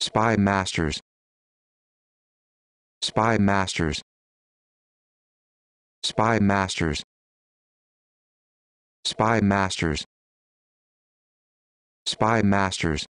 Spy Masters Spy Masters Spy Masters Spy Masters Spy Masters